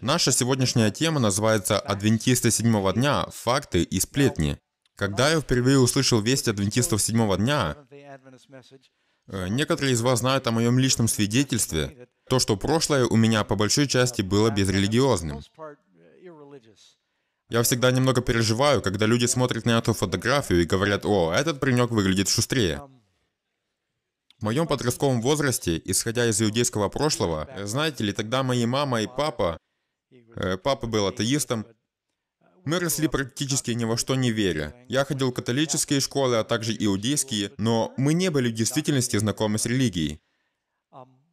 Наша сегодняшняя тема называется «Адвентисты седьмого дня. Факты и сплетни». Когда я впервые услышал весть адвентистов седьмого дня, э, некоторые из вас знают о моем личном свидетельстве, то, что прошлое у меня по большой части было безрелигиозным. Я всегда немного переживаю, когда люди смотрят на эту фотографию и говорят, «О, этот паренек выглядит шустрее». В моем подростковом возрасте, исходя из иудейского прошлого, знаете ли, тогда мои мама и папа, э, папа был атеистом, мы росли практически ни во что не веря. Я ходил в католические школы, а также иудейские, но мы не были в действительности знакомы с религией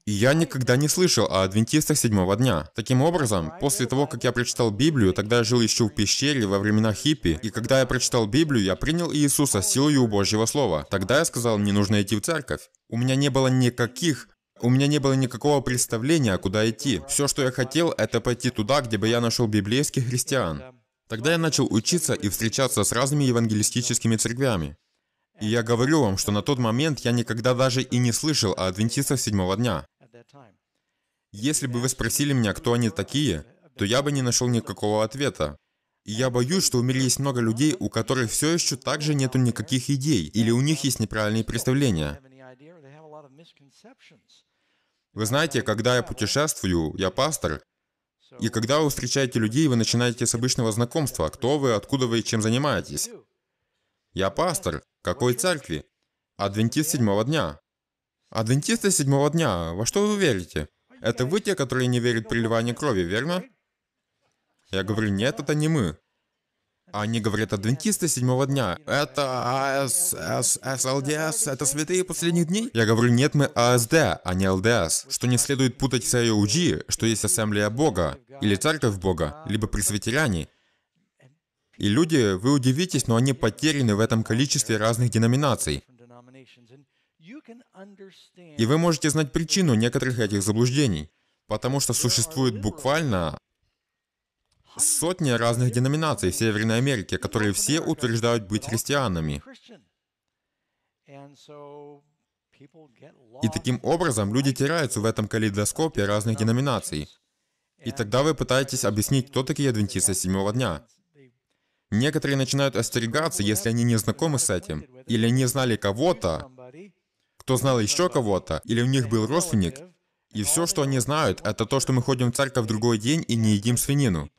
я никогда не слышал о адвентистах седьмого дня. Таким образом, после того, как я прочитал Библию, тогда я жил еще в пещере во времена хиппи, и когда я прочитал Библию, я принял Иисуса силою Божьего Слова. Тогда я сказал, мне нужно идти в церковь. У меня не было никаких у меня не было никакого представления, куда идти. Все, что я хотел, это пойти туда, где бы я нашел библейских христиан. Тогда я начал учиться и встречаться с разными евангелистическими церквями. И я говорю вам, что на тот момент я никогда даже и не слышал о адвентистах седьмого дня. Если бы вы спросили меня, кто они такие, то я бы не нашел никакого ответа. И я боюсь, что у мира есть много людей, у которых все еще также нету никаких идей, или у них есть неправильные представления. Вы знаете, когда я путешествую, я пастор, и когда вы встречаете людей, вы начинаете с обычного знакомства, кто вы, откуда вы и чем занимаетесь. Я пастор, какой церкви? Адвентист седьмого дня. Адвентисты седьмого дня, во что вы верите? Это вы те, которые не верят в переливание крови, верно? Я говорю, нет, это не мы. Они говорят, адвентисты седьмого дня. Это АС, С, СЛДС, это святые последних дней? Я говорю, нет, мы АСД, а не ЛДС. Что не следует путать с АОГ, что есть ассамблея Бога, или церковь Бога, либо пресвитеряне. И люди, вы удивитесь, но они потеряны в этом количестве разных деноминаций. И вы можете знать причину некоторых этих заблуждений, потому что существует буквально сотни разных деноминаций в Северной Америке, которые все утверждают быть христианами. И таким образом люди теряются в этом калейдоскопе разных деноминаций. И тогда вы пытаетесь объяснить, кто такие адвентисты седьмого дня. Некоторые начинают остерегаться, если они не знакомы с этим, или не знали кого-то, кто знал еще кого-то, или у них был родственник, и все, что они знают, это то, что мы ходим в церковь другой день и не едим свинину.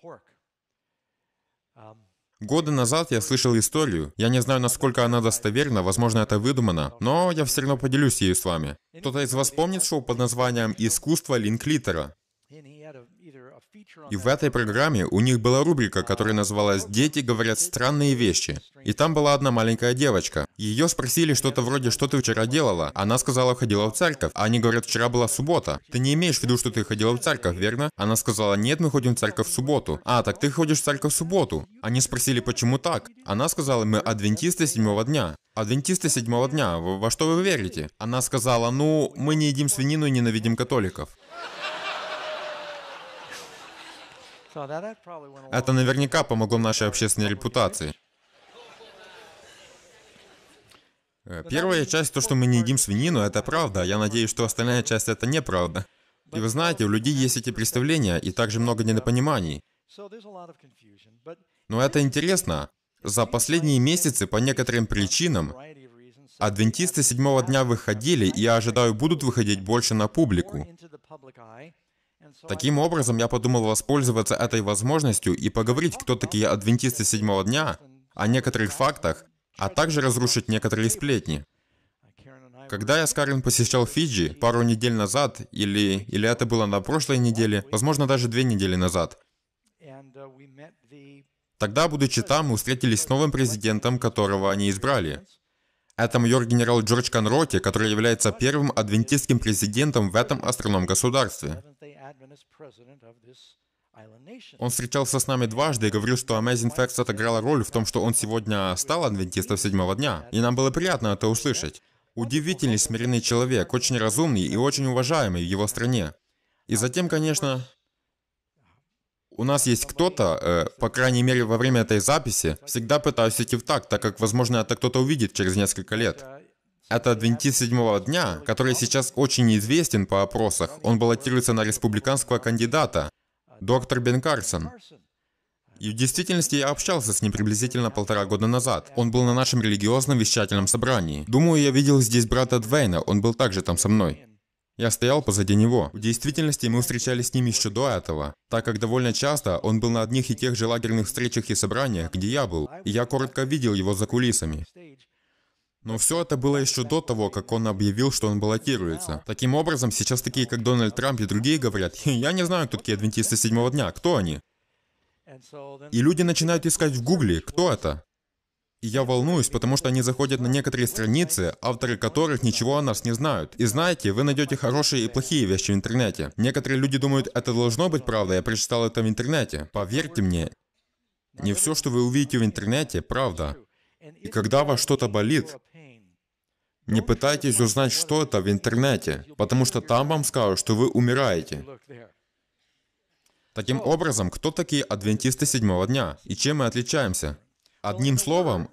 Годы назад я слышал историю. Я не знаю, насколько она достоверна, возможно, это выдумано, но я все равно поделюсь ею с вами. Кто-то из вас помнит шоу под названием «Искусство Линклитера»? И в этой программе у них была рубрика, которая называлась «Дети говорят странные вещи». И там была одна маленькая девочка. Ее спросили что-то вроде «Что ты вчера делала?» Она сказала «Ходила в церковь». А они говорят «Вчера была суббота». Ты не имеешь в виду, что ты ходила в церковь, верно? Она сказала «Нет, мы ходим в церковь в субботу». А, так ты ходишь в церковь в субботу. Они спросили «Почему так?» Она сказала «Мы адвентисты седьмого дня». Адвентисты седьмого дня, во что вы верите? Она сказала, ну, мы не едим свинину и ненавидим католиков. Это наверняка помогло нашей общественной репутации. Э, первая часть, то, что мы не едим свинину, это правда. Я надеюсь, что остальная часть это неправда. И вы знаете, у людей есть эти представления, и также много недопониманий. Но это интересно. За последние месяцы, по некоторым причинам, адвентисты седьмого дня выходили, и я ожидаю, будут выходить больше на публику. Таким образом, я подумал воспользоваться этой возможностью и поговорить, кто такие адвентисты седьмого дня, о некоторых фактах, а также разрушить некоторые сплетни. Когда я с Карен посещал Фиджи пару недель назад, или, или это было на прошлой неделе, возможно, даже две недели назад, тогда, будучи там, мы встретились с новым президентом, которого они избрали. Это майор-генерал Джордж Конроти, который является первым адвентистским президентом в этом островном государстве. Он встречался с нами дважды и говорил, что Amazing Facts отыграла роль в том, что он сегодня стал адвентистом седьмого дня. И нам было приятно это услышать. Удивительный, смиренный человек, очень разумный и очень уважаемый в его стране. И затем, конечно, у нас есть кто-то, э, по крайней мере во время этой записи, всегда пытаюсь идти в так, так как, возможно, это кто-то увидит через несколько лет. Это адвентист седьмого дня, который сейчас очень известен по опросах. Он баллотируется на республиканского кандидата, доктор Бен Карсон. И в действительности я общался с ним приблизительно полтора года назад. Он был на нашем религиозном вещательном собрании. Думаю, я видел здесь брата Двейна, он был также там со мной. Я стоял позади него. В действительности мы встречались с ним еще до этого, так как довольно часто он был на одних и тех же лагерных встречах и собраниях, где я был, и я коротко видел его за кулисами. Но все это было еще до того, как он объявил, что он баллотируется. Таким образом, сейчас такие, как Дональд Трамп и другие говорят, я не знаю, кто такие адвентисты седьмого дня, кто они? И люди начинают искать в гугле, кто это? Я волнуюсь, потому что они заходят на некоторые страницы, авторы которых ничего о нас не знают. И знаете, вы найдете хорошие и плохие вещи в интернете. Некоторые люди думают, это должно быть правда, я прочитал это в интернете. Поверьте мне, не все, что вы увидите в интернете, правда. И когда вас что-то болит, не пытайтесь узнать, что это в интернете, потому что там вам скажут, что вы умираете. Таким образом, кто такие адвентисты седьмого дня и чем мы отличаемся? Одним словом,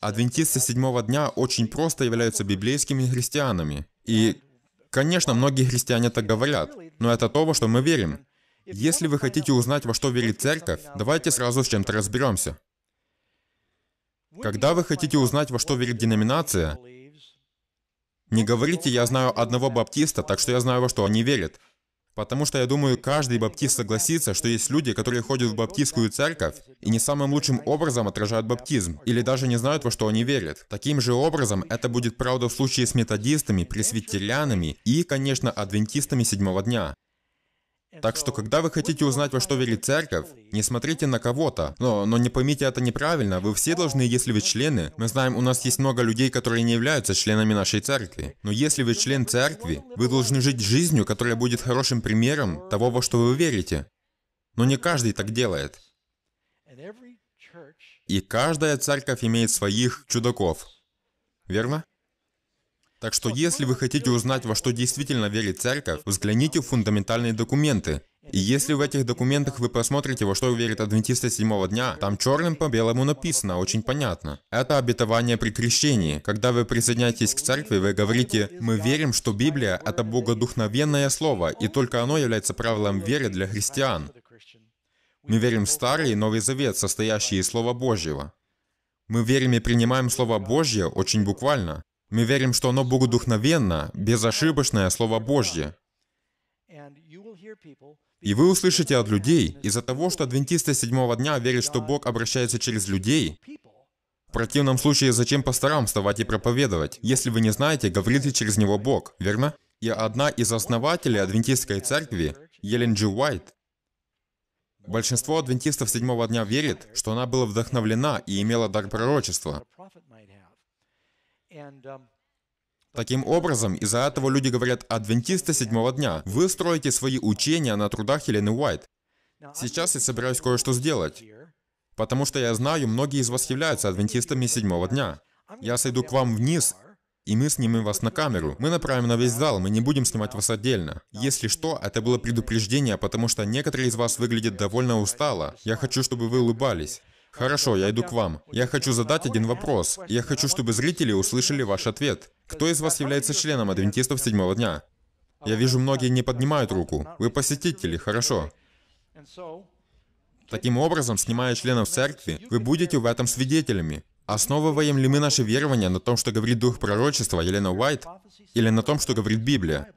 адвентисты седьмого дня очень просто являются библейскими христианами. И, конечно, многие христиане так говорят, но это то, во что мы верим. Если вы хотите узнать, во что верит церковь, давайте сразу с чем-то разберемся. Когда вы хотите узнать, во что верит деноминация, не говорите «я знаю одного баптиста, так что я знаю, во что они верят». Потому что я думаю, каждый баптист согласится, что есть люди, которые ходят в баптистскую церковь и не самым лучшим образом отражают баптизм, или даже не знают, во что они верят. Таким же образом, это будет правда в случае с методистами, пресвитерианами и, конечно, адвентистами седьмого дня. Так что, когда вы хотите узнать, во что верит церковь, не смотрите на кого-то. Но, но не поймите это неправильно. Вы все должны, если вы члены. Мы знаем, у нас есть много людей, которые не являются членами нашей церкви. Но если вы член церкви, вы должны жить жизнью, которая будет хорошим примером того, во что вы верите. Но не каждый так делает. И каждая церковь имеет своих чудаков. Верно? Так что если вы хотите узнать, во что действительно верит церковь, взгляните в фундаментальные документы. И если в этих документах вы посмотрите, во что верит адвентисты седьмого дня, там черным по белому написано, очень понятно. Это обетование при крещении. Когда вы присоединяетесь к церкви, вы говорите, мы верим, что Библия — это богодухновенное слово, и только оно является правилом веры для христиан. Мы верим в Старый и Новый Завет, состоящие из Слова Божьего. Мы верим и принимаем Слово Божье очень буквально. Мы верим, что оно богодухновенно, безошибочное Слово Божье. И вы услышите от людей, из-за того, что адвентисты седьмого дня верят, что Бог обращается через людей, в противном случае зачем пасторам вставать и проповедовать? Если вы не знаете, говорите через него Бог, верно? И одна из основателей адвентистской церкви, Елен Джи Уайт, Большинство адвентистов седьмого дня верит, что она была вдохновлена и имела дар пророчества. Um, Таким образом, из-за этого люди говорят, адвентисты седьмого дня, вы строите свои учения на трудах Елены Уайт. Сейчас я собираюсь кое-что сделать, потому что я знаю, многие из вас являются адвентистами седьмого дня. Я сойду к вам вниз, и мы снимем вас на камеру. Мы направим на весь зал, мы не будем снимать вас отдельно. Если что, это было предупреждение, потому что некоторые из вас выглядят довольно устало. Я хочу, чтобы вы улыбались. Хорошо, я иду к вам. Я хочу задать один вопрос. Я хочу, чтобы зрители услышали ваш ответ. Кто из вас является членом адвентистов седьмого дня? Я вижу, многие не поднимают руку. Вы посетители, хорошо. Таким образом, снимая членов церкви, вы будете в этом свидетелями. Основываем ли мы наше верование на том, что говорит дух пророчества Елена Уайт, или на том, что говорит Библия?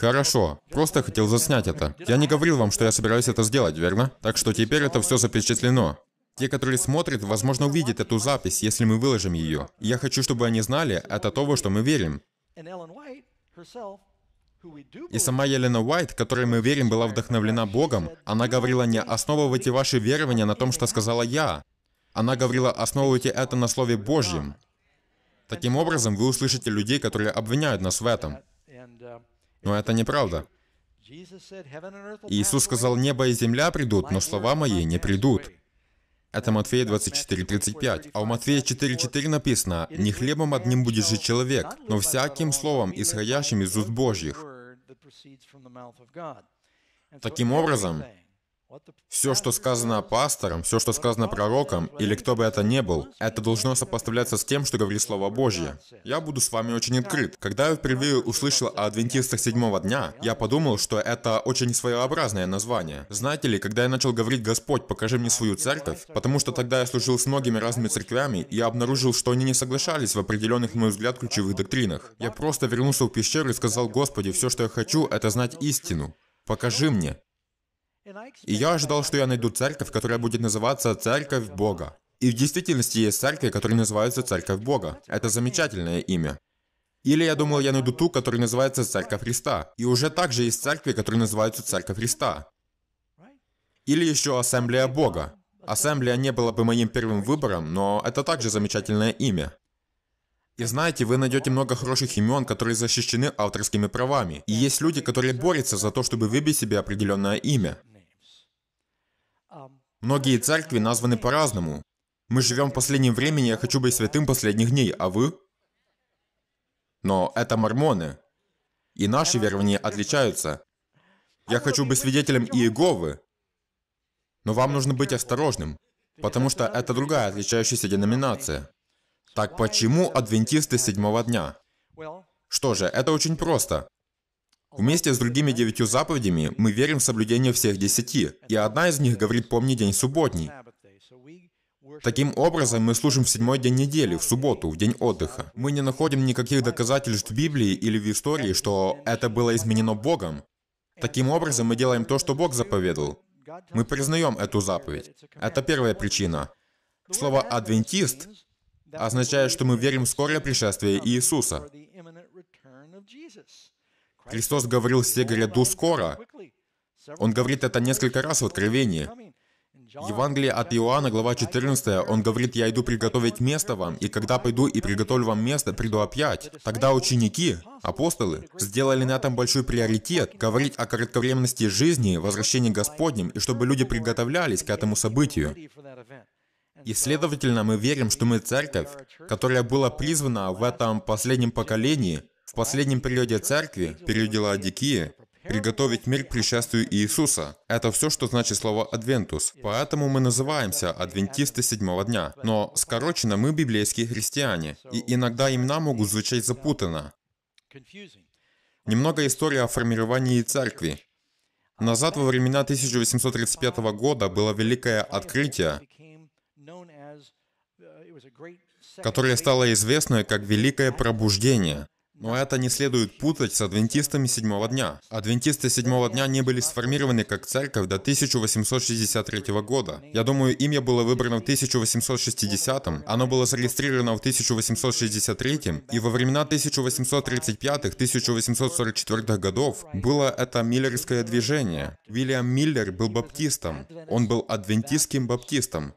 Хорошо. Просто хотел заснять это. Я не говорил вам, что я собираюсь это сделать, верно? Так что теперь это все запечатлено. Те, которые смотрят, возможно, увидят эту запись, если мы выложим ее. И я хочу, чтобы они знали, это то, во что мы верим. И сама Елена Уайт, которой мы верим, была вдохновлена Богом, она говорила, не основывайте ваши верования на том, что сказала я. Она говорила, основывайте это на Слове Божьем. Таким образом, вы услышите людей, которые обвиняют нас в этом. Uh, но это неправда. Иисус сказал, небо и земля придут, но слова мои не придут. Это Матфея 24:35. А у Матфея 4:4 написано, «Не хлебом одним будет жить человек, но всяким словом, исходящим из уст Божьих». Таким образом, все, что сказано пастором, все, что сказано пророком, или кто бы это ни был, это должно сопоставляться с тем, что говорит Слово Божье. Я буду с вами очень открыт. Когда я впервые услышал о адвентистах седьмого дня, я подумал, что это очень своеобразное название. Знаете ли, когда я начал говорить «Господь, покажи мне свою церковь», потому что тогда я служил с многими разными церквями, и я обнаружил, что они не соглашались в определенных, на мой взгляд, ключевых доктринах. Я просто вернулся в пещеру и сказал «Господи, все, что я хочу, это знать истину. Покажи мне». И я ожидал, что я найду церковь, которая будет называться «Церковь Бога». И в действительности есть церкви, которые называются «Церковь Бога». Это замечательное имя. Или я думал, я найду ту, которая называется Церковь Христа. И уже также есть церкви, которые называются Церковь Христа. Или еще Ассамблея Бога. Ассамблея не была бы моим первым выбором, но это также замечательное имя. И знаете, вы найдете много хороших имен, которые защищены авторскими правами. И есть люди, которые борются за то, чтобы выбить себе определенное имя. Многие церкви названы по-разному. Мы живем в последнем времени, я хочу быть святым последних дней, а вы? Но это мормоны. И наши верования отличаются. Я хочу быть свидетелем Иеговы. Но вам нужно быть осторожным, потому что это другая отличающаяся деноминация. Так почему адвентисты седьмого дня? Что же, это очень просто. Вместе с другими девятью заповедями мы верим в соблюдение всех десяти, и одна из них говорит «помни день субботний». Таким образом, мы служим в седьмой день недели, в субботу, в день отдыха. Мы не находим никаких доказательств в Библии или в истории, что это было изменено Богом. Таким образом, мы делаем то, что Бог заповедал. Мы признаем эту заповедь. Это первая причина. Слово «адвентист» означает, что мы верим в скорое пришествие Иисуса. Христос говорил Сегаре «ду скоро». Он говорит это несколько раз в Откровении. Евангелие от Иоанна, глава 14, он говорит, «Я иду приготовить место вам, и когда пойду и приготовлю вам место, приду опять». Тогда ученики, апостолы, сделали на этом большой приоритет, говорить о кратковременности жизни, возвращении Господнем, и чтобы люди приготовлялись к этому событию. И, следовательно, мы верим, что мы церковь, которая была призвана в этом последнем поколении в последнем периоде церкви, периоде Лаодикии, приготовить мир к пришествию Иисуса. Это все, что значит слово «адвентус». Поэтому мы называемся адвентисты седьмого дня. Но скорочено мы библейские христиане, и иногда имена могут звучать запутанно. Немного истории о формировании церкви. Назад во времена 1835 года было великое открытие, которое стало известно как Великое Пробуждение. Но это не следует путать с адвентистами седьмого дня. Адвентисты седьмого дня не были сформированы как церковь до 1863 года. Я думаю, имя было выбрано в 1860, оно было зарегистрировано в 1863, и во времена 1835-1844 годов было это миллерское движение. Вильям Миллер был баптистом, он был адвентистским баптистом,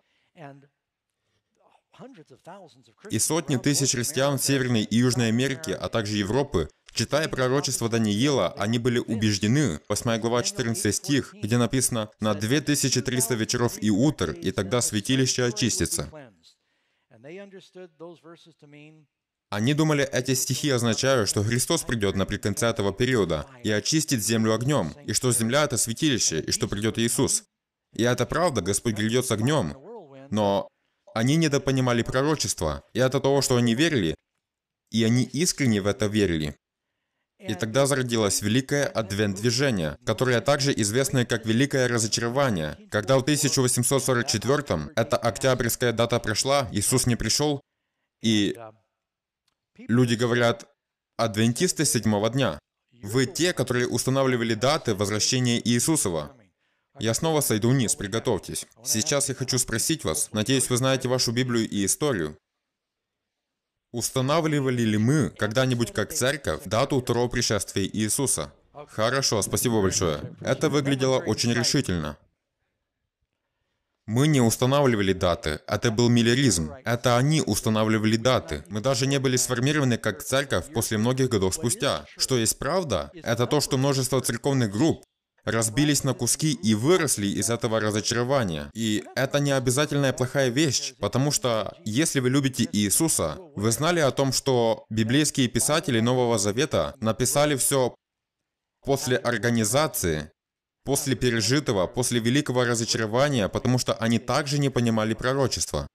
и сотни тысяч христиан Северной и Южной Америки, а также Европы, Читая пророчество Даниила, они были убеждены, 8 глава 14 стих, где написано «на 2300 вечеров и утр, и тогда святилище очистится». Они думали, эти стихи означают, что Христос придет на конце этого периода и очистит землю огнем, и что земля — это святилище, и что придет Иисус. И это правда, Господь грядет с огнем. Но они недопонимали пророчество, и это того, что они верили, и они искренне в это верили. И тогда зародилось Великое Адвент-движение, которое также известно как Великое Разочарование. Когда в 1844 м это октябрьская дата прошла, Иисус не пришел, и люди говорят, адвентисты седьмого дня. Вы те, которые устанавливали даты возвращения Иисусова. Я снова сойду вниз, приготовьтесь. Сейчас я хочу спросить вас, надеюсь, вы знаете вашу Библию и историю. Устанавливали ли мы когда-нибудь как церковь дату второго пришествия Иисуса? Хорошо, спасибо большое. Это выглядело очень решительно. Мы не устанавливали даты. Это был миллеризм. Это они устанавливали даты. Мы даже не были сформированы как церковь после многих годов спустя. Что есть правда, это то, что множество церковных групп разбились на куски и выросли из этого разочарования. И это не обязательная плохая вещь, потому что если вы любите Иисуса, вы знали о том, что библейские писатели Нового Завета написали все после организации, после пережитого, после великого разочарования, потому что они также не понимали пророчества.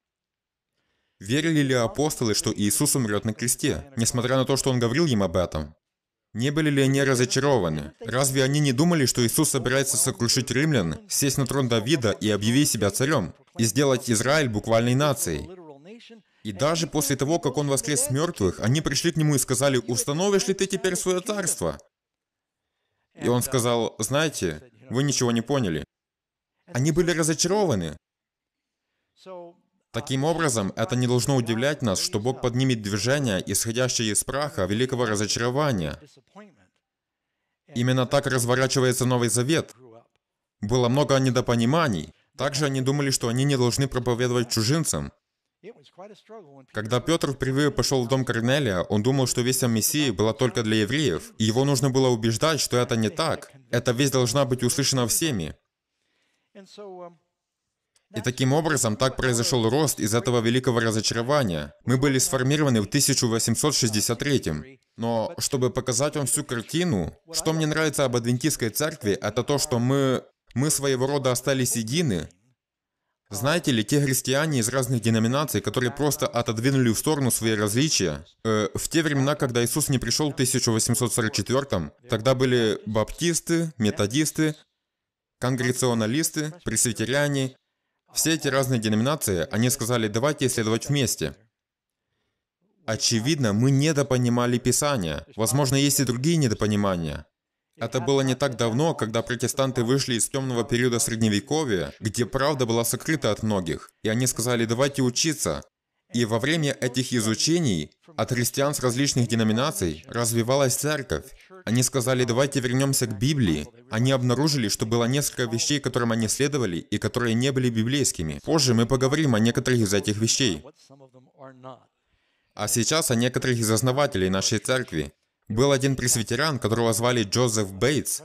Верили ли апостолы, что Иисус умрет на кресте, несмотря на то, что он говорил им об этом? Не были ли они разочарованы? Разве они не думали, что Иисус собирается сокрушить римлян, сесть на трон Давида и объявить себя царем, и сделать Израиль буквальной нацией? И даже после того, как он воскрес с мертвых, они пришли к нему и сказали, «Установишь ли ты теперь свое царство?» И он сказал, «Знаете, вы ничего не поняли». Они были разочарованы. Таким образом, это не должно удивлять нас, что Бог поднимет движение, исходящее из страха, великого разочарования. Именно так разворачивается Новый Завет. Было много недопониманий. Также они думали, что они не должны проповедовать чужинцам. Когда Петр впервые пошел в дом Корнелия, он думал, что весть о Мессии была только для евреев, и его нужно было убеждать, что это не так. Эта весть должна быть услышана всеми. И таким образом, так произошел рост из этого великого разочарования. Мы были сформированы в 1863 Но чтобы показать вам всю картину, что мне нравится об адвентистской церкви, это то, что мы, мы своего рода остались едины, знаете ли, те христиане из разных деноминаций, которые просто отодвинули в сторону свои различия, э, в те времена, когда Иисус не пришел в 1844 тогда были баптисты, методисты, конгрегационалисты, пресвитеряне все эти разные деноминации, они сказали, давайте исследовать вместе. Очевидно, мы недопонимали Писание. Возможно, есть и другие недопонимания. Это было не так давно, когда протестанты вышли из темного периода Средневековья, где правда была сокрыта от многих, и они сказали, давайте учиться. И во время этих изучений от христиан с различных деноминаций развивалась церковь, они сказали, давайте вернемся к Библии. Они обнаружили, что было несколько вещей, которым они следовали, и которые не были библейскими. Позже мы поговорим о некоторых из этих вещей. А сейчас о некоторых из основателей нашей церкви. Был один пресвитериан, которого звали Джозеф Бейтс.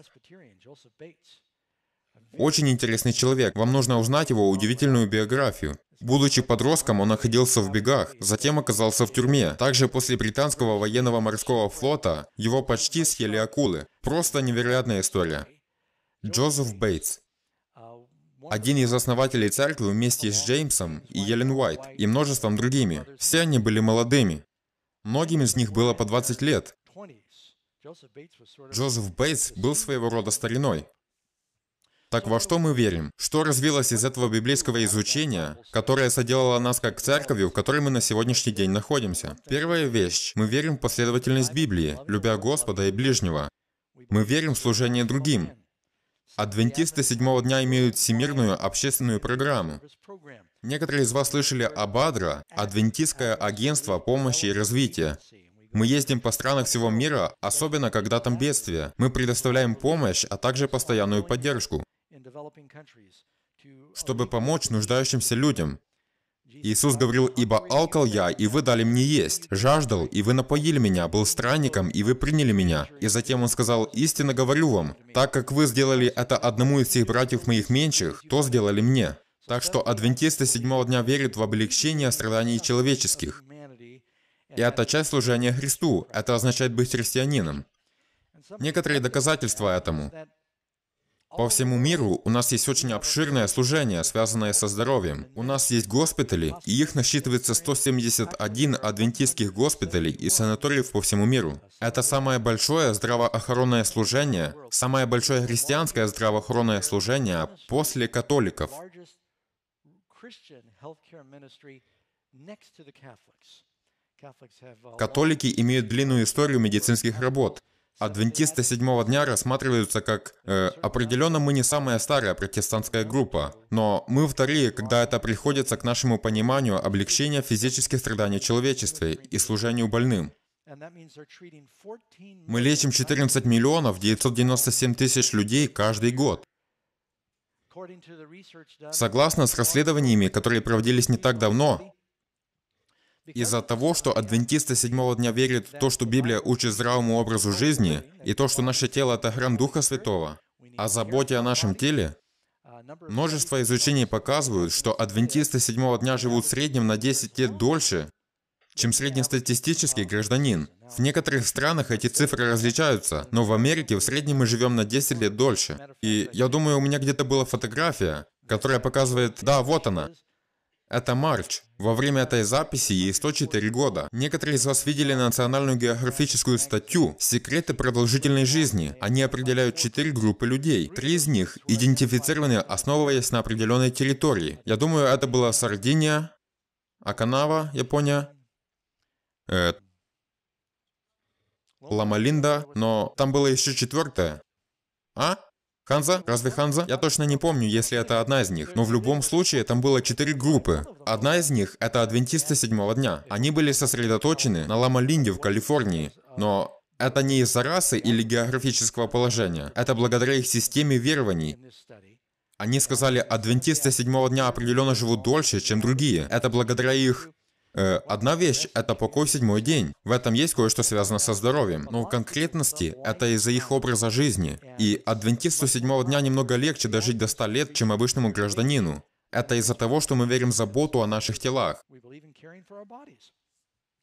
Очень интересный человек. Вам нужно узнать его удивительную биографию. Будучи подростком, он находился в бегах, затем оказался в тюрьме. Также после британского военного морского флота его почти съели акулы. Просто невероятная история. Джозеф Бейтс. Один из основателей церкви вместе с Джеймсом и Елен Уайт и множеством другими. Все они были молодыми. Многим из них было по 20 лет. Джозеф Бейтс был своего рода стариной. Так во что мы верим? Что развилось из этого библейского изучения, которое соделало нас как церковью, в которой мы на сегодняшний день находимся? Первая вещь. Мы верим в последовательность Библии, любя Господа и ближнего. Мы верим в служение другим. Адвентисты седьмого дня имеют всемирную общественную программу. Некоторые из вас слышали об АДРА, Адвентистское агентство помощи и развития. Мы ездим по странах всего мира, особенно когда там бедствия. Мы предоставляем помощь, а также постоянную поддержку чтобы помочь нуждающимся людям. Иисус говорил, «Ибо алкал я, и вы дали мне есть, жаждал, и вы напоили меня, был странником, и вы приняли меня». И затем он сказал, «Истинно говорю вам, так как вы сделали это одному из всех братьев моих меньших, то сделали мне». Так что адвентисты седьмого дня верят в облегчение страданий человеческих. И это часть служения Христу, это означает быть христианином. Некоторые доказательства этому. По всему миру у нас есть очень обширное служение, связанное со здоровьем. У нас есть госпитали, и их насчитывается 171 адвентистских госпиталей и санаториев по всему миру. Это самое большое здравоохранное служение, самое большое христианское здравоохранное служение после католиков. Католики имеют длинную историю медицинских работ. Адвентисты седьмого дня рассматриваются как... Э, определенно мы не самая старая протестантская группа, но мы вторые, когда это приходится к нашему пониманию облегчения физических страданий человечества и служению больным. Мы лечим 14 миллионов 997 тысяч людей каждый год. Согласно с расследованиями, которые проводились не так давно, из-за того, что адвентисты седьмого дня верят в то, что Библия учит здравому образу жизни, и то, что наше тело — это храм Духа Святого, о заботе о нашем теле, uh, множество изучений показывают, что адвентисты седьмого дня живут в среднем на 10 лет дольше, чем среднестатистический гражданин. В некоторых странах эти цифры различаются, но в Америке в среднем мы живем на 10 лет дольше. И я думаю, у меня где-то была фотография, которая показывает, да, вот она, это Марч. Во время этой записи ей 104 года. Некоторые из вас видели национальную географическую статью «Секреты продолжительной жизни». Они определяют четыре группы людей. Три из них идентифицированы, основываясь на определенной территории. Я думаю, это была Сардиния, Аканава, Япония, э, Ламалинда, но там было еще четвертое. А? Ханза? Разве Ханза? Я точно не помню, если это одна из них, но в любом случае там было четыре группы. Одна из них — это адвентисты седьмого дня. Они были сосредоточены на Ламалинде в Калифорнии, но это не из-за расы или географического положения. Это благодаря их системе верований. Они сказали, адвентисты седьмого дня определенно живут дольше, чем другие. Это благодаря их Э, одна вещь — это покой в седьмой день. В этом есть кое-что связано со здоровьем, но ну, в конкретности это из-за их образа жизни. И адвентисту седьмого дня немного легче дожить до 100 лет, чем обычному гражданину. Это из-за того, что мы верим в заботу о наших телах.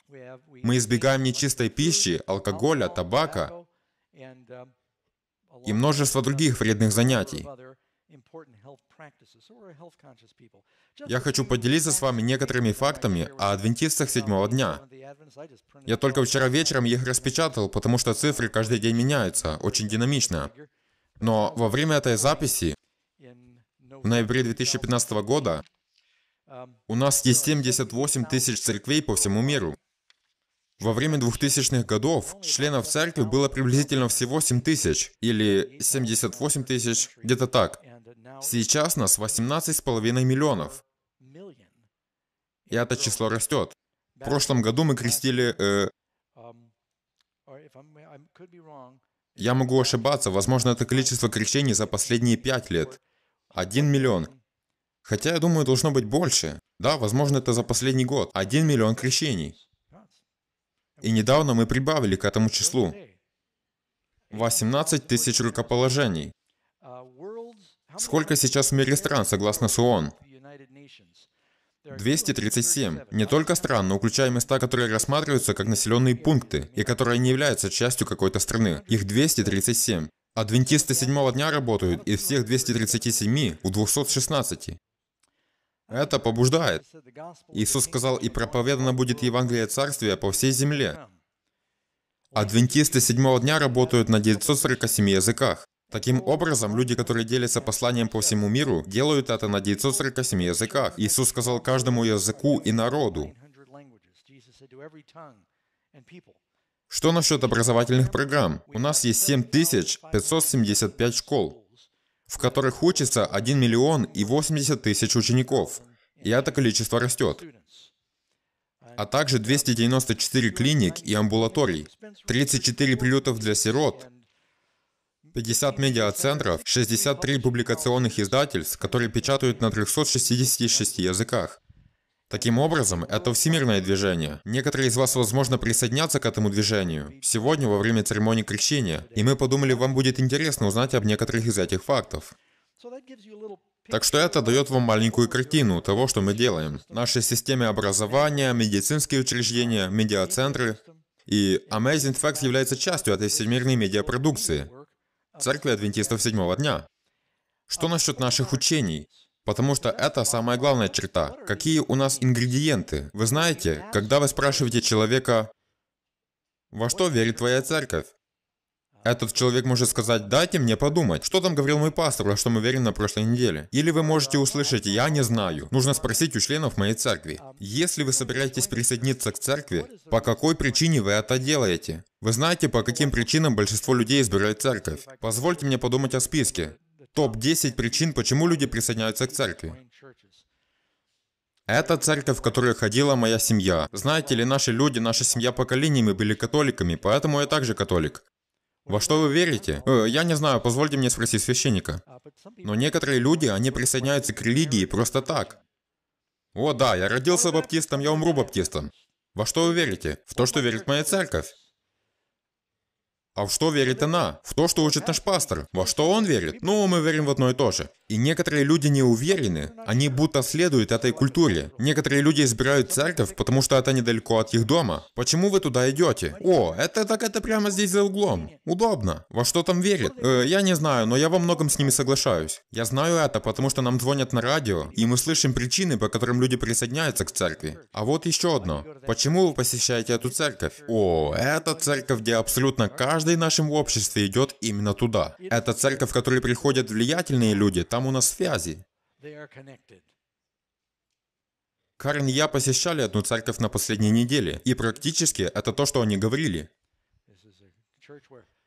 Мы избегаем нечистой пищи, алкоголя, табака и множество других вредных занятий. Я хочу поделиться с вами некоторыми фактами о адвентистах седьмого дня. Я только вчера вечером их распечатал, потому что цифры каждый день меняются, очень динамично. Но во время этой записи, в ноябре 2015 года, у нас есть 78 тысяч церквей по всему миру. Во время 2000-х годов членов церкви было приблизительно всего 7 тысяч, или 78 тысяч, где-то так. Сейчас нас 18,5 миллионов. И это число растет. В прошлом году мы крестили... Э, um, я могу ошибаться, возможно, это количество крещений за последние пять лет. Один миллион. Хотя, я думаю, должно быть больше. Да, возможно, это за последний год. Один миллион крещений. И недавно мы прибавили к этому числу. 18 тысяч рукоположений. Сколько сейчас в мире стран, согласно с ООН? 237. Не только стран, но включая места, которые рассматриваются как населенные пункты и которые не являются частью какой-то страны. Их 237. Адвентисты седьмого дня работают, и всех 237 у 216. Это побуждает. Иисус сказал, и проповедано будет Евангелие Царствия по всей земле. Адвентисты седьмого дня работают на 947 языках. Таким образом, люди, которые делятся посланием по всему миру, делают это на 947 языках. Иисус сказал каждому языку и народу. Что насчет образовательных программ? У нас есть 7575 школ, в которых учится 1 миллион и 80 тысяч учеников. И это количество растет. А также 294 клиник и амбулаторий, 34 приютов для сирот, 50 медиацентров, 63 публикационных издательств, которые печатают на 366 языках. Таким образом, это всемирное движение. Некоторые из вас, возможно, присоединятся к этому движению. Сегодня, во время церемонии крещения, и мы подумали, вам будет интересно узнать об некоторых из этих фактов. Так что это дает вам маленькую картину того, что мы делаем. Нашей системе образования, медицинские учреждения, медиацентры. И Amazing Facts является частью этой всемирной медиапродукции. Церкви адвентистов седьмого дня. Что насчет наших учений? Потому что это самая главная черта. Какие у нас ингредиенты? Вы знаете, когда вы спрашиваете человека, во что верит твоя церковь? Этот человек может сказать, дайте мне подумать, что там говорил мой пастор, во что мы верим на прошлой неделе. Или вы можете услышать, я не знаю. Нужно спросить у членов моей церкви. Если вы собираетесь присоединиться к церкви, по какой причине вы это делаете? Вы знаете, по каким причинам большинство людей избирает церковь? Позвольте мне подумать о списке. Топ-10 причин, почему люди присоединяются к церкви. Это церковь, в которую ходила моя семья. Знаете ли, наши люди, наша семья поколениями были католиками, поэтому я также католик. Во что вы верите? Э, я не знаю, позвольте мне спросить священника. Но некоторые люди, они присоединяются к религии просто так. О да, я родился баптистом, я умру баптистом. Во что вы верите? В то, что верит моя церковь. А в что верит она? В то, что учит наш пастор. Во что он верит? Ну, мы верим в одно и то же. И некоторые люди не уверены, они будто следуют этой культуре. Некоторые люди избирают церковь, потому что это недалеко от их дома. Почему вы туда идете? О, это так это прямо здесь за углом. Удобно. Во что там верит? Э, я не знаю, но я во многом с ними соглашаюсь. Я знаю это, потому что нам звонят на радио, и мы слышим причины, по которым люди присоединяются к церкви. А вот еще одно. Почему вы посещаете эту церковь? О, это церковь, где абсолютно каждый в нашем обществе идет именно туда. Это церковь, в которой приходят влиятельные люди, там у нас связи. Карен и я посещали одну церковь на последней неделе, и практически это то, что они говорили.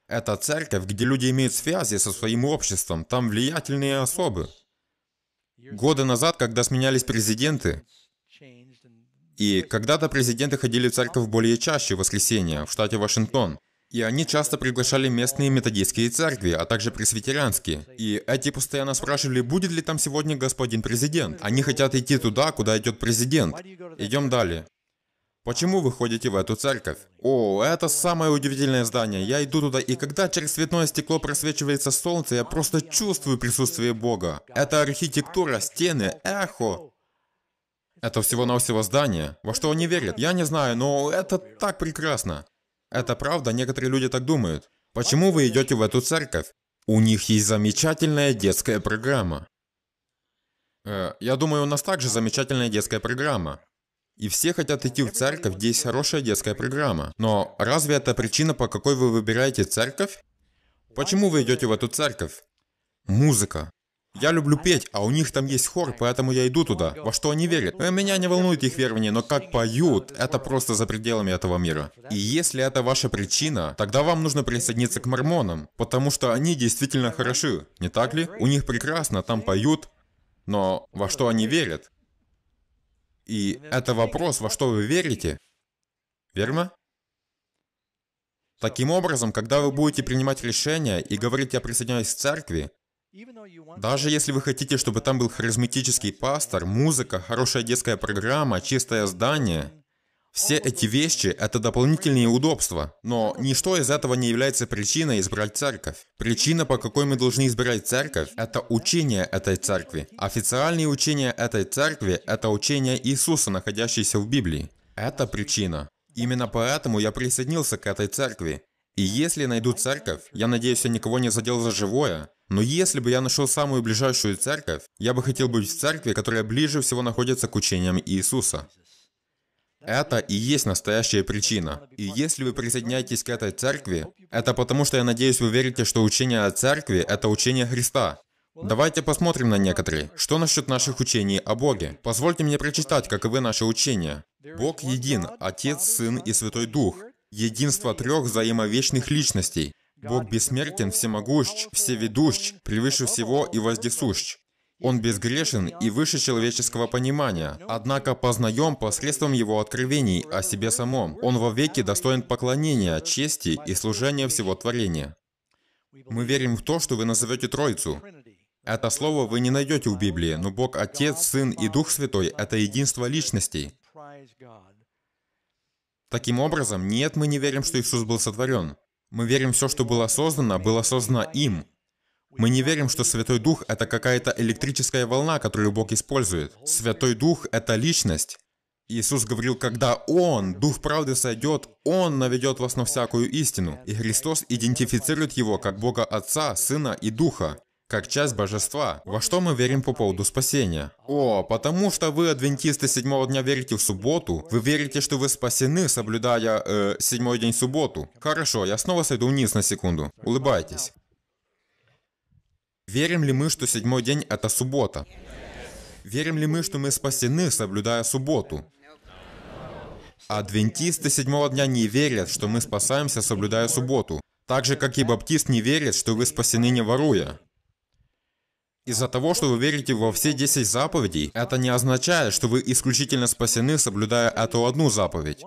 Это церковь, где люди имеют связи со своим обществом, там влиятельные особы. Годы назад, когда сменялись президенты, и когда-то президенты ходили в церковь более чаще в воскресенье в штате Вашингтон, и они часто приглашали местные методистские церкви, а также пресвитерианские. И эти постоянно спрашивали, будет ли там сегодня господин президент. Они хотят идти туда, куда идет президент. Идем далее. Почему вы ходите в эту церковь? О, это самое удивительное здание. Я иду туда, и когда через цветное стекло просвечивается солнце, я просто чувствую присутствие Бога. Это архитектура, стены, эхо. Это всего-навсего здание, во что они верят. Я не знаю, но это так прекрасно. Это правда, некоторые люди так думают. Почему вы идете в эту церковь? У них есть замечательная детская программа. Э, я думаю, у нас также замечательная детская программа. И все хотят идти в церковь, где есть хорошая детская программа. Но разве это причина, по какой вы выбираете церковь? Почему вы идете в эту церковь? Музыка. Я люблю петь, а у них там есть хор, поэтому я иду туда. Во что они верят? Меня не волнует их верование, но как поют, это просто за пределами этого мира. И если это ваша причина, тогда вам нужно присоединиться к мормонам, потому что они действительно хороши, не так ли? У них прекрасно, там поют, но во что они верят? И это вопрос, во что вы верите. Верно? Таким образом, когда вы будете принимать решения и говорить «я присоединяюсь к церкви», даже если вы хотите, чтобы там был харизматический пастор, музыка, хорошая детская программа, чистое здание, все эти вещи — это дополнительные удобства, но ничто из этого не является причиной избрать церковь. Причина, по какой мы должны избирать церковь, это учение этой церкви. Официальные учения этой церкви — это учение Иисуса, находящееся в Библии. Это причина. Именно поэтому я присоединился к этой церкви. И если найду церковь, я надеюсь, я никого не задел за живое, но если бы я нашел самую ближайшую церковь, я бы хотел быть в церкви, которая ближе всего находится к учениям Иисуса. Это и есть настоящая причина. И если вы присоединяетесь к этой церкви, это потому что, я надеюсь, вы верите, что учение о церкви – это учение Христа. Давайте посмотрим на некоторые. Что насчет наших учений о Боге? Позвольте мне прочитать, каковы наши учения. Бог един, Отец, Сын и Святой Дух. Единство трех взаимовечных личностей – Бог бессмертен, всемогущ, всеведущ, превыше всего и воздесущ. Он безгрешен и выше человеческого понимания, однако познаем посредством его откровений о себе самом. Он во веки достоин поклонения, чести и служения всего творения. Мы верим в то, что вы назовете Троицу. Это слово вы не найдете в Библии, но Бог Отец, Сын и Дух Святой — это единство личностей. Таким образом, нет, мы не верим, что Иисус был сотворен. Мы верим, все, что было создано, было создано им. Мы не верим, что Святой Дух — это какая-то электрическая волна, которую Бог использует. Святой Дух — это личность. Иисус говорил, когда Он, Дух Правды, сойдет, Он наведет вас на всякую истину. И Христос идентифицирует Его как Бога Отца, Сына и Духа как часть божества. Во что мы верим по поводу спасения? О, потому что вы, адвентисты седьмого дня, верите в субботу. Вы верите, что вы спасены, соблюдая э, седьмой день субботу. Хорошо, я снова сойду вниз на секунду. Улыбайтесь. Верим ли мы, что седьмой день — это суббота? Верим ли мы, что мы спасены, соблюдая субботу? Адвентисты седьмого дня не верят, что мы спасаемся, соблюдая субботу. Так же, как и баптист не верит, что вы спасены не воруя. Из-за того, что вы верите во все 10 заповедей, это не означает, что вы исключительно спасены, соблюдая эту одну заповедь.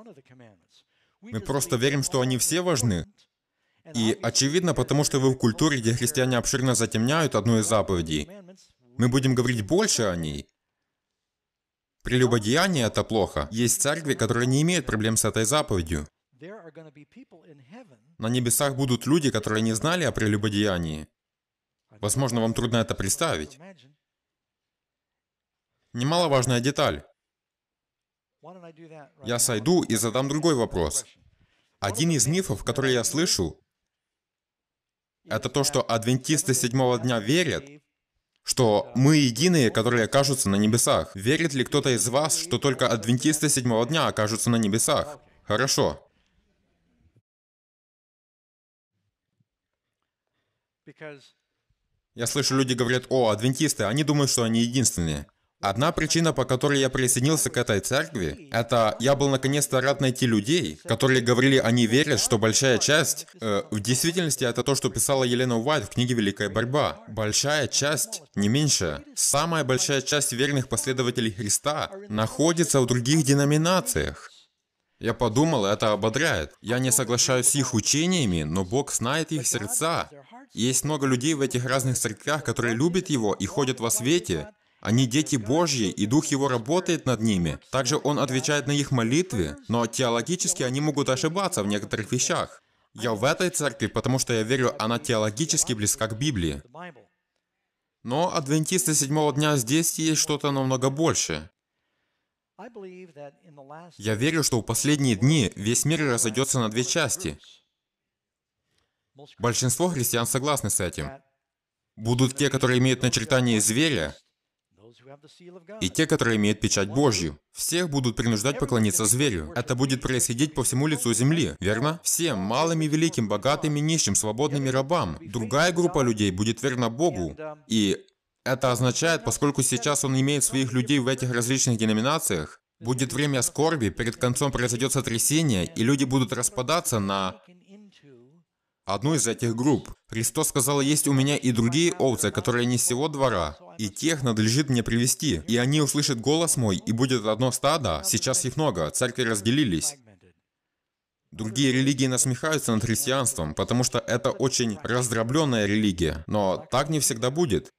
Мы просто верим, что они все важны. И очевидно, потому что вы в культуре, где христиане обширно затемняют одну из заповедей, мы будем говорить больше о ней. Прелюбодеяние — это плохо. Есть церкви, которые не имеют проблем с этой заповедью. На небесах будут люди, которые не знали о прелюбодеянии. Возможно, вам трудно это представить. Немаловажная деталь. Я сойду и задам другой вопрос. Один из мифов, который я слышу, это то, что адвентисты седьмого дня верят, что мы единые, которые окажутся на небесах. Верит ли кто-то из вас, что только адвентисты седьмого дня окажутся на небесах? Хорошо. Я слышу, люди говорят, о, адвентисты, они думают, что они единственные. Одна причина, по которой я присоединился к этой церкви, это я был наконец-то рад найти людей, которые говорили, они верят, что большая часть... Э, в действительности это то, что писала Елена Уайт в книге «Великая борьба». Большая часть, не меньше, самая большая часть верных последователей Христа находится в других деноминациях. Я подумал, это ободряет. Я не соглашаюсь с их учениями, но Бог знает их сердца. Есть много людей в этих разных церквях, которые любят Его и ходят во свете. Они дети Божьи, и Дух Его работает над ними. Также Он отвечает на их молитвы, но теологически они могут ошибаться в некоторых вещах. Я в этой церкви, потому что я верю, она теологически близка к Библии. Но адвентисты седьмого дня здесь есть что-то намного больше. Я верю, что в последние дни весь мир разойдется на две части. Большинство христиан согласны с этим. Будут те, которые имеют начертание зверя, и те, которые имеют печать Божью. Всех будут принуждать поклониться зверю. Это будет происходить по всему лицу земли, верно? Всем, малым и великим, богатым и нищим, свободным и рабам. Другая группа людей будет верна Богу. И это означает, поскольку сейчас он имеет своих людей в этих различных деноминациях, будет время скорби, перед концом произойдет сотрясение, и люди будут распадаться на одну из этих групп. Христос сказал, есть у меня и другие овцы, которые не всего двора, и тех надлежит мне привести, и они услышат голос мой, и будет одно стадо, сейчас их много, церкви разделились. Другие религии насмехаются над христианством, потому что это очень раздробленная религия, но так не всегда будет.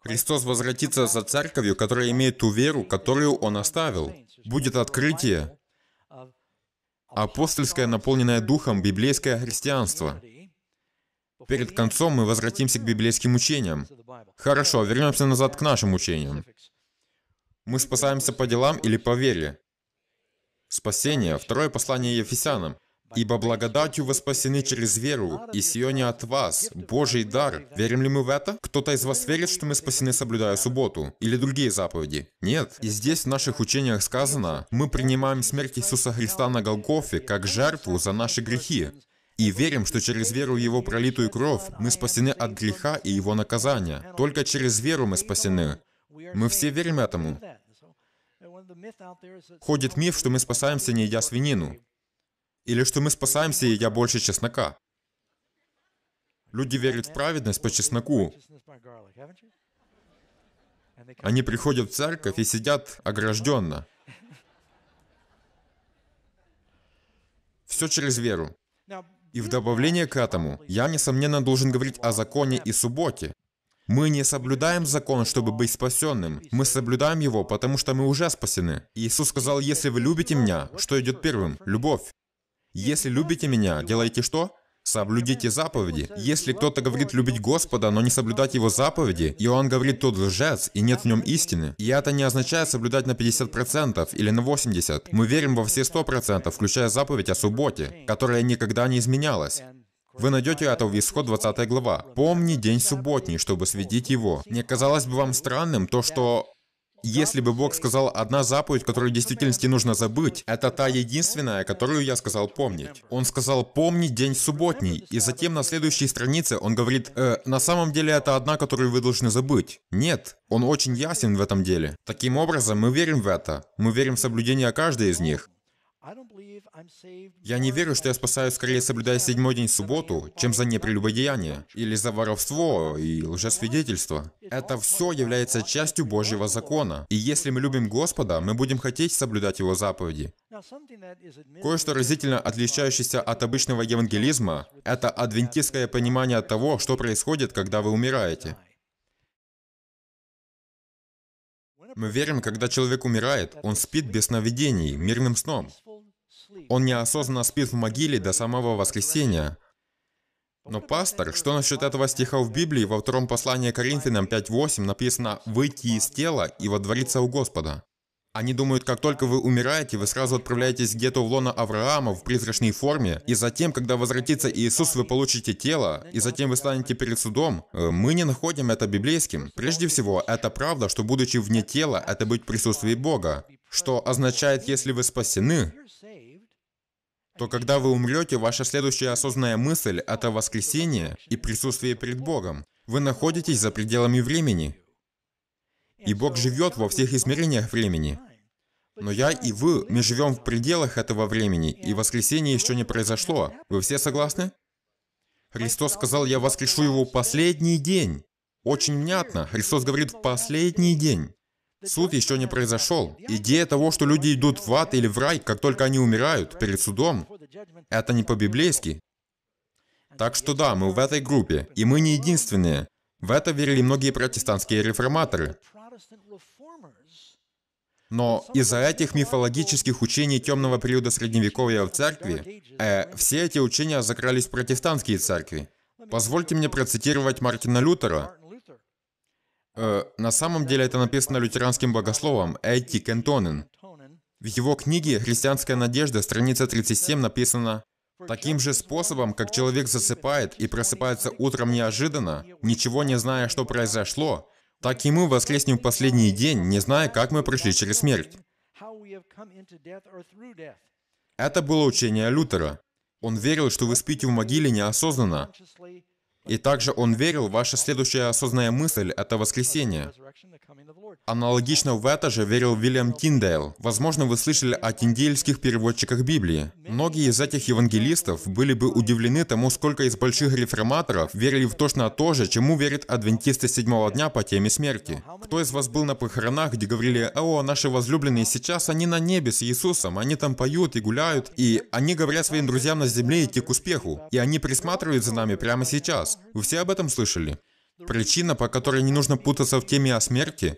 Христос возвратится за церковью, которая имеет ту веру, которую Он оставил. Будет открытие, апостольское, наполненное духом, библейское христианство. Перед концом мы возвратимся к библейским учениям. Хорошо, вернемся назад к нашим учениям. Мы спасаемся по делам или по вере? Спасение, второе послание Ефесянам, Ибо благодатью вы спасены через веру, и сие не от вас, Божий дар. Верим ли мы в это? Кто-то из вас верит, что мы спасены, соблюдая субботу или другие заповеди? Нет. И здесь в наших учениях сказано, мы принимаем смерть Иисуса Христа на Голгофе как жертву за наши грехи. И верим, что через веру в Его пролитую кровь мы спасены от греха и Его наказания. Только через веру мы спасены. Мы все верим этому. Ходит миф, что мы спасаемся, не едя свинину. Или что мы спасаемся, едя больше чеснока. Люди верят в праведность по чесноку. Они приходят в церковь и сидят огражденно. Все через веру. И в добавление к этому, я, несомненно, должен говорить о законе и субботе. Мы не соблюдаем закон, чтобы быть спасенным. Мы соблюдаем его, потому что мы уже спасены. Иисус сказал, если вы любите меня, что идет первым? Любовь. Если любите меня, делайте что? Соблюдите заповеди. Если кто-то говорит любить Господа, но не соблюдать его заповеди, Иоанн говорит, тот лжец, и нет в нем истины. И это не означает соблюдать на 50% или на 80%. Мы верим во все 100%, включая заповедь о субботе, которая никогда не изменялась. Вы найдете это в Исход 20 глава. «Помни день субботний, чтобы светить его». Не казалось бы вам странным то, что если бы Бог сказал одна заповедь, которую в действительности нужно забыть, это та единственная, которую я сказал помнить. Он сказал «помни день субботний», и затем на следующей странице он говорит э, «на самом деле это одна, которую вы должны забыть». Нет, он очень ясен в этом деле. Таким образом, мы верим в это. Мы верим в соблюдение каждой из них. Я не верю, что я спасаю, скорее, соблюдая седьмой день субботу, чем за непрелюбодеяние, или за воровство и лжесвидетельство. Это все является частью Божьего закона. И если мы любим Господа, мы будем хотеть соблюдать Его заповеди. Кое-что разительно отличающееся от обычного евангелизма — это адвентистское понимание того, что происходит, когда вы умираете. Мы верим, когда человек умирает, он спит без сновидений, мирным сном. Он неосознанно спит в могиле до самого воскресения. Но, пастор, что насчет этого стиха в Библии во втором послании Коринфянам 5.8 написано «выйти из тела и водвориться у Господа»? Они думают, как только вы умираете, вы сразу отправляетесь где-то в лона Авраама в призрачной форме, и затем, когда возвратится Иисус, вы получите тело, и затем вы станете перед судом. Э, мы не находим это библейским. Прежде всего, это правда, что будучи вне тела, это быть в присутствии Бога, что означает, если вы спасены, то когда вы умрете, ваша следующая осознанная мысль – это воскресение и присутствие перед Богом. Вы находитесь за пределами времени. И Бог живет во всех измерениях времени. Но я и вы, мы живем в пределах этого времени, и воскресение еще не произошло. Вы все согласны? Христос сказал, я воскрешу его последний день. Очень внятно. Христос говорит в последний день. Суд еще не произошел. Идея того, что люди идут в ад или в рай, как только они умирают, перед судом, это не по-библейски. Так что да, мы в этой группе, и мы не единственные. В это верили многие протестантские реформаторы. Но из-за этих мифологических учений темного периода Средневековья в церкви, э, все эти учения закрались в протестантские церкви. Позвольте мне процитировать Мартина Лютера, Э, на самом деле это написано лютеранским богословом Эйти Кентонен. В его книге «Христианская надежда», страница 37, написано Таким же способом, как человек засыпает и просыпается утром неожиданно, ничего не зная, что произошло, так и мы воскреснем в последний день, не зная, как мы пришли через смерть. Это было учение Лютера. Он верил, что вы спите в могиле неосознанно, и также он верил, ваша следующая осознанная мысль — это воскресение. Аналогично в это же верил Вильям Тиндейл. Возможно, вы слышали о тиндейльских переводчиках Библии. Многие из этих евангелистов были бы удивлены тому, сколько из больших реформаторов верили в точно то же, чему верят адвентисты седьмого дня по теме смерти. Кто из вас был на похоронах, где говорили, «О, наши возлюбленные, сейчас они на небе с Иисусом, они там поют и гуляют, и они говорят своим друзьям на земле идти к успеху, и они присматривают за нами прямо сейчас». Вы все об этом слышали? Причина, по которой не нужно путаться в теме о смерти,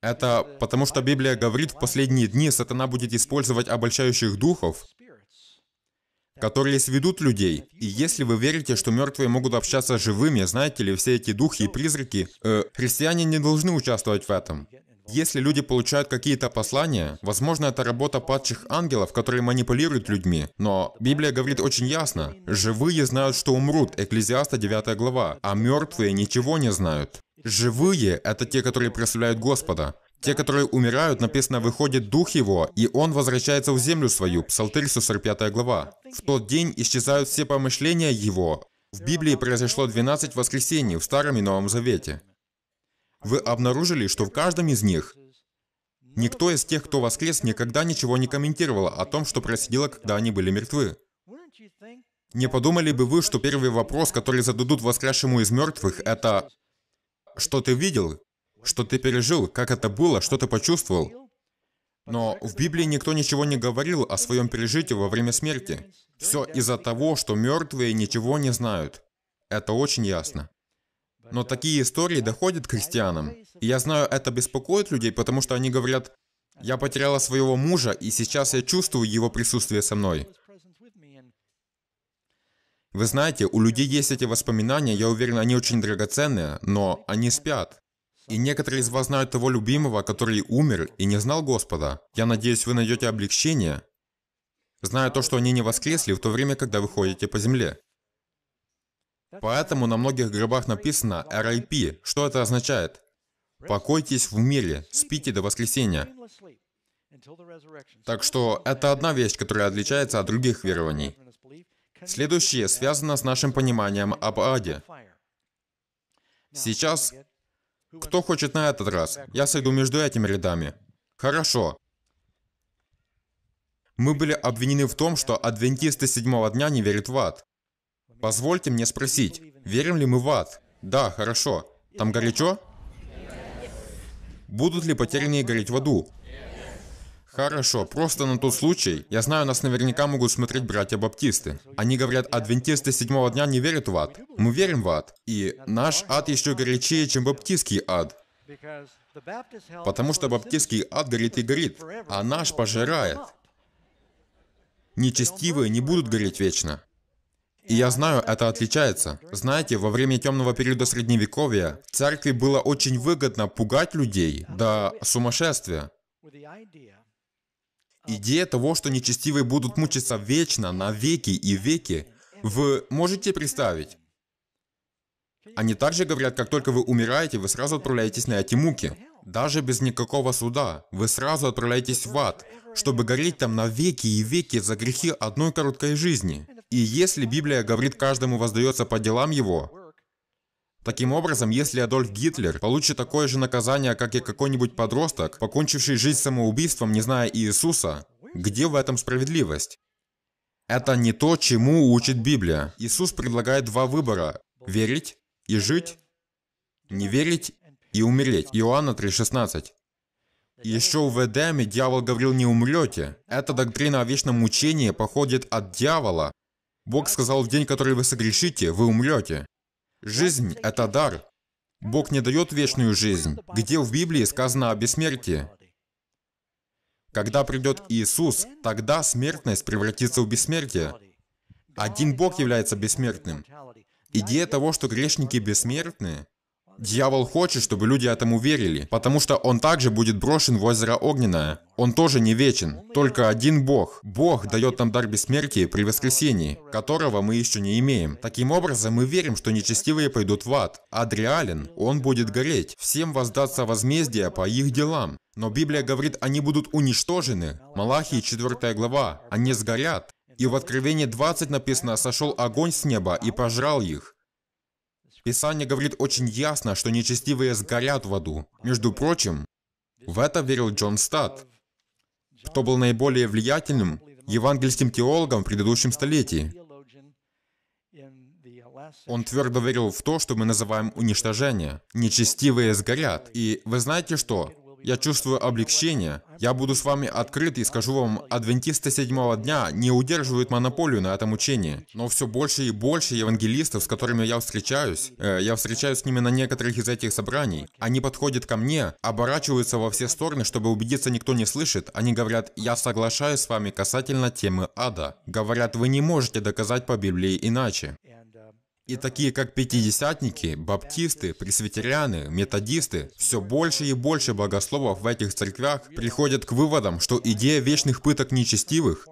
это потому что Библия говорит, в последние дни сатана будет использовать обольщающих духов, которые сведут людей. И если вы верите, что мертвые могут общаться с живыми, знаете ли, все эти духи и призраки, э, христиане не должны участвовать в этом. Если люди получают какие-то послания, возможно, это работа падших ангелов, которые манипулируют людьми. Но Библия говорит очень ясно, живые знают, что умрут, Экклезиаста 9 глава, а мертвые ничего не знают. Живые — это те, которые прославляют Господа. Те, которые умирают, написано, выходит дух его, и он возвращается в землю свою. Псалтырь 45 глава. В тот день исчезают все помышления его. В Библии произошло 12 воскресений в Старом и Новом Завете. Вы обнаружили, что в каждом из них никто из тех, кто воскрес, никогда ничего не комментировал о том, что происходило, когда они были мертвы. Не подумали бы вы, что первый вопрос, который зададут воскресшему из мертвых, это «Что ты видел? Что ты пережил? Как это было? Что ты почувствовал?» Но в Библии никто ничего не говорил о своем пережитии во время смерти. Все из-за того, что мертвые ничего не знают. Это очень ясно. Но такие истории доходят к христианам. И я знаю, это беспокоит людей, потому что они говорят, я потеряла своего мужа, и сейчас я чувствую его присутствие со мной. Вы знаете, у людей есть эти воспоминания, я уверен, они очень драгоценные, но они спят. И некоторые из вас знают того любимого, который умер и не знал Господа. Я надеюсь, вы найдете облегчение, зная то, что они не воскресли в то время, когда вы ходите по земле. Поэтому на многих гробах написано RIP. Что это означает? Покойтесь в мире, спите до воскресения. Так что это одна вещь, которая отличается от других верований. Следующее связано с нашим пониманием об аде. Сейчас, кто хочет на этот раз? Я сойду между этими рядами. Хорошо. Мы были обвинены в том, что адвентисты седьмого дня не верят в ад. Позвольте мне спросить, верим ли мы в ад? Да, хорошо. Там горячо? Будут ли потерянные гореть в аду? Хорошо, просто на тот случай, я знаю, нас наверняка могут смотреть братья-баптисты. Они говорят, адвентисты седьмого дня не верят в ад. Мы верим в ад. И наш ад еще горячее, чем баптистский ад. Потому что баптистский ад горит и горит, а наш пожирает. Нечестивые не будут гореть вечно. И я знаю, это отличается. Знаете, во время темного периода Средневековья церкви было очень выгодно пугать людей до сумасшествия. Идея того, что нечестивые будут мучиться вечно, на веки и веки, вы можете представить? Они также говорят, как только вы умираете, вы сразу отправляетесь на эти муки. Даже без никакого суда. Вы сразу отправляетесь в ад, чтобы гореть там на веки и веки за грехи одной короткой жизни. И если Библия говорит каждому воздается по делам его, Таким образом, если Адольф Гитлер получит такое же наказание, как и какой-нибудь подросток, покончивший жизнь самоубийством, не зная Иисуса, где в этом справедливость? Это не то, чему учит Библия. Иисус предлагает два выбора – верить и жить, не верить и умереть. Иоанна 3,16. Еще в Эдеме дьявол говорил «не умрете». Эта доктрина о вечном мучении походит от дьявола, Бог сказал, в день, который вы согрешите, вы умрете. Жизнь – это дар. Бог не дает вечную жизнь. Где в Библии сказано о бессмертии? Когда придет Иисус, тогда смертность превратится в бессмертие. Один Бог является бессмертным. Идея того, что грешники бессмертны, Дьявол хочет, чтобы люди этому верили, потому что он также будет брошен в озеро Огненное. Он тоже не вечен, только один Бог. Бог дает нам дар бессмертия при воскресении, которого мы еще не имеем. Таким образом, мы верим, что нечестивые пойдут в ад. Ад он будет гореть. Всем воздастся возмездие по их делам. Но Библия говорит, они будут уничтожены. Малахии 4 глава. Они сгорят. И в Откровении 20 написано «Сошел огонь с неба и пожрал их». Писание говорит очень ясно, что нечестивые сгорят в аду. Между прочим, в это верил Джон Стат, кто был наиболее влиятельным евангельским теологом в предыдущем столетии. Он твердо верил в то, что мы называем уничтожение. Нечестивые сгорят. И вы знаете что? я чувствую облегчение. Я буду с вами открыт и скажу вам, адвентисты седьмого дня не удерживают монополию на этом учении. Но все больше и больше евангелистов, с которыми я встречаюсь, э, я встречаюсь с ними на некоторых из этих собраний, они подходят ко мне, оборачиваются во все стороны, чтобы убедиться, никто не слышит. Они говорят, я соглашаюсь с вами касательно темы ада. Говорят, вы не можете доказать по Библии иначе. И такие, как пятидесятники, баптисты, пресвитерианы, методисты, все больше и больше богословов в этих церквях приходят к выводам, что идея вечных пыток нечестивых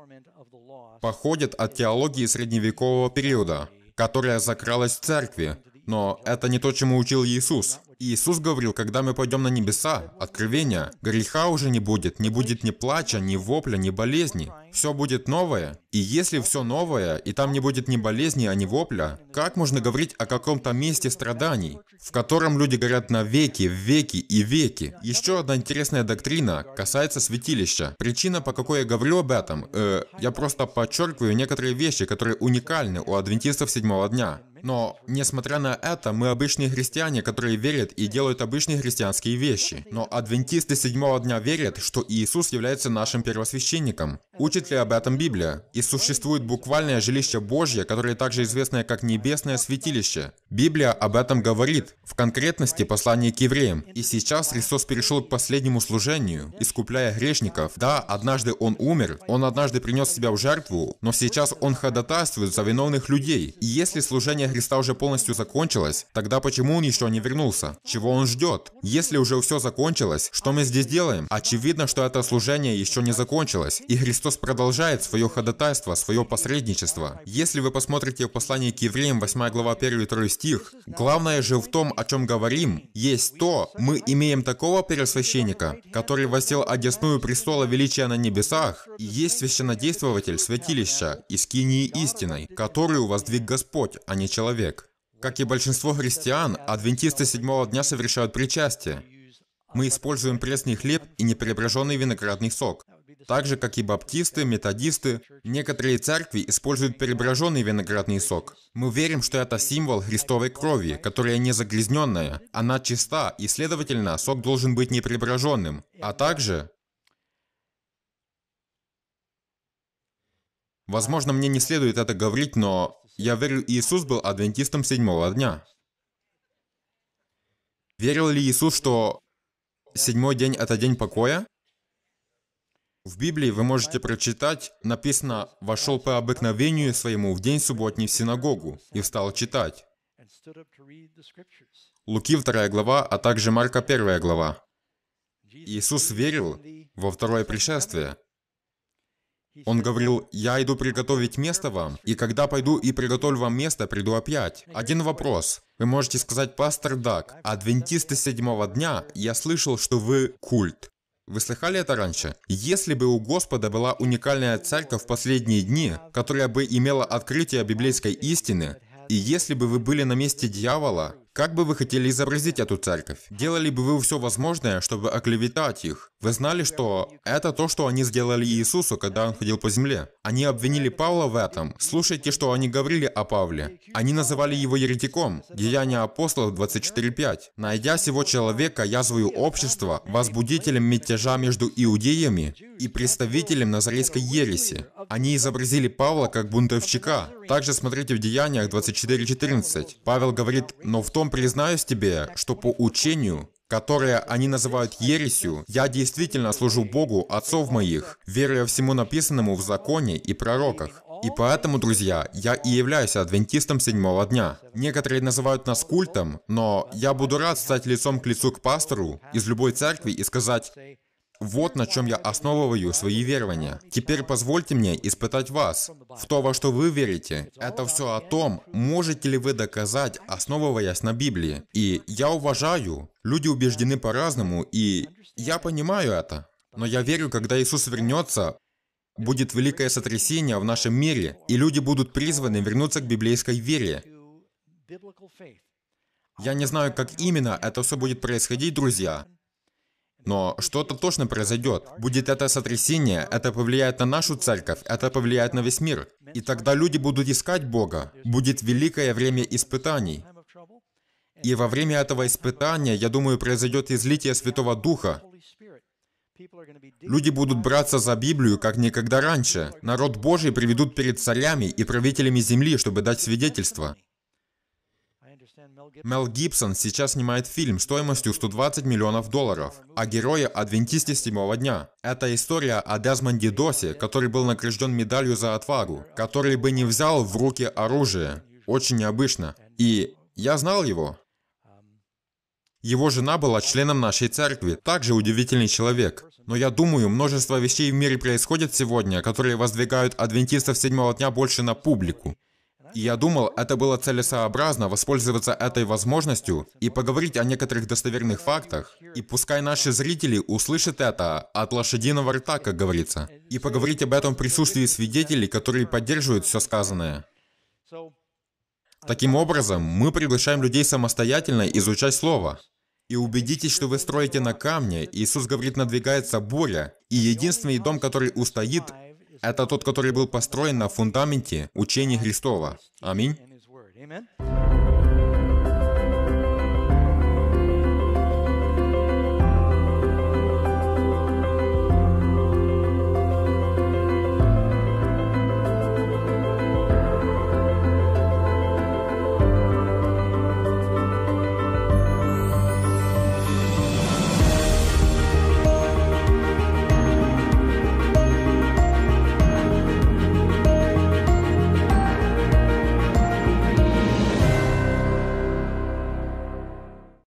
походит от теологии средневекового периода, которая закралась в церкви, но это не то, чему учил Иисус. Иисус говорил, когда мы пойдем на небеса, откровения, греха уже не будет, не будет ни плача, ни вопля, ни болезни. Все будет новое. И если все новое, и там не будет ни болезни, а ни вопля, как можно говорить о каком-то месте страданий, в котором люди горят на веки, веки и веки? Еще одна интересная доктрина касается святилища. Причина, по какой я говорю об этом, э, я просто подчеркиваю некоторые вещи, которые уникальны у адвентистов седьмого дня. Но, несмотря на это, мы обычные христиане, которые верят и делают обычные христианские вещи. Но адвентисты седьмого дня верят, что Иисус является нашим первосвященником. Учит ли об этом Библия? И существует буквальное жилище Божье, которое также известное как Небесное святилище. Библия об этом говорит, в конкретности послание к евреям. И сейчас Христос перешел к последнему служению, искупляя грешников. Да, однажды Он умер, Он однажды принес себя в жертву, но сейчас Он ходатайствует за виновных людей. И если служение Христа уже полностью закончилась, тогда почему он еще не вернулся? Чего он ждет? Если уже все закончилось, что мы здесь делаем? Очевидно, что это служение еще не закончилось, и Христос продолжает свое ходатайство, свое посредничество. Если вы посмотрите в послании к евреям 8 глава 1 и 2 стих, главное же в том, о чем говорим, есть то, мы имеем такого пересвященника, который воздел одесную престола величия на небесах, и есть священнодействователь святилища и скинии истиной, которую воздвиг Господь, а не человек человек. Как и большинство христиан, адвентисты седьмого дня совершают причастие. Мы используем пресный хлеб и непреображенный виноградный сок. Так же, как и баптисты, методисты, некоторые церкви используют переброженный виноградный сок. Мы верим, что это символ Христовой крови, которая не загрязненная. Она чиста, и, следовательно, сок должен быть непреображенным. А также... Возможно, мне не следует это говорить, но я верю, Иисус был адвентистом седьмого дня. Верил ли Иисус, что седьмой день – это день покоя? В Библии вы можете прочитать, написано «Вошел по обыкновению своему в день субботний в синагогу и встал читать». Луки 2 глава, а также Марка 1 глава. Иисус верил во второе пришествие – он говорил, я иду приготовить место вам, и когда пойду и приготовлю вам место, приду опять. Один вопрос. Вы можете сказать, пастор Дак, адвентисты седьмого дня, я слышал, что вы культ. Вы слыхали это раньше? Если бы у Господа была уникальная церковь в последние дни, которая бы имела открытие библейской истины, и если бы вы были на месте дьявола, как бы вы хотели изобразить эту церковь? Делали бы вы все возможное, чтобы оклеветать их? Вы знали, что это то, что они сделали Иисусу, когда он ходил по земле? Они обвинили Павла в этом. Слушайте, что они говорили о Павле. Они называли его еретиком. Деяния апостолов 24.5. Найдя сего человека, язвою общества, возбудителем мятежа между иудеями и представителем назарейской ереси. Они изобразили Павла как бунтовщика. Также смотрите в Деяниях 24.14. Павел говорит, но в том потом признаюсь тебе, что по учению, которое они называют ересью, я действительно служу Богу, отцов моих, веруя всему написанному в законе и пророках. И поэтому, друзья, я и являюсь адвентистом седьмого дня. Некоторые называют нас культом, но я буду рад стать лицом к лицу к пастору из любой церкви и сказать, вот на чем я основываю свои верования. Теперь позвольте мне испытать вас в то, во что вы верите. Это все о том, можете ли вы доказать, основываясь на Библии. И я уважаю, люди убеждены по-разному, и я понимаю это. Но я верю, когда Иисус вернется, будет великое сотрясение в нашем мире, и люди будут призваны вернуться к библейской вере. Я не знаю, как именно это все будет происходить, друзья, но что-то точно произойдет. Будет это сотрясение, это повлияет на нашу церковь, это повлияет на весь мир. И тогда люди будут искать Бога. Будет великое время испытаний. И во время этого испытания, я думаю, произойдет излитие Святого Духа. Люди будут браться за Библию, как никогда раньше. Народ Божий приведут перед царями и правителями земли, чтобы дать свидетельство. Мел Гибсон сейчас снимает фильм стоимостью 120 миллионов долларов о герое Адвентисте седьмого дня. Это история о Дезмонде Досе, который был награжден медалью за отвагу, который бы не взял в руки оружие. Очень необычно. И я знал его. Его жена была членом нашей церкви, также удивительный человек. Но я думаю, множество вещей в мире происходит сегодня, которые воздвигают адвентистов седьмого дня больше на публику я думал, это было целесообразно воспользоваться этой возможностью и поговорить о некоторых достоверных фактах, и пускай наши зрители услышат это от лошадиного рта, как говорится, и поговорить об этом присутствии свидетелей, которые поддерживают все сказанное. Таким образом, мы приглашаем людей самостоятельно изучать Слово. И убедитесь, что вы строите на камне. Иисус говорит, надвигается буря, и единственный дом, который устоит, это тот, который был построен на фундаменте учения Христова. Аминь.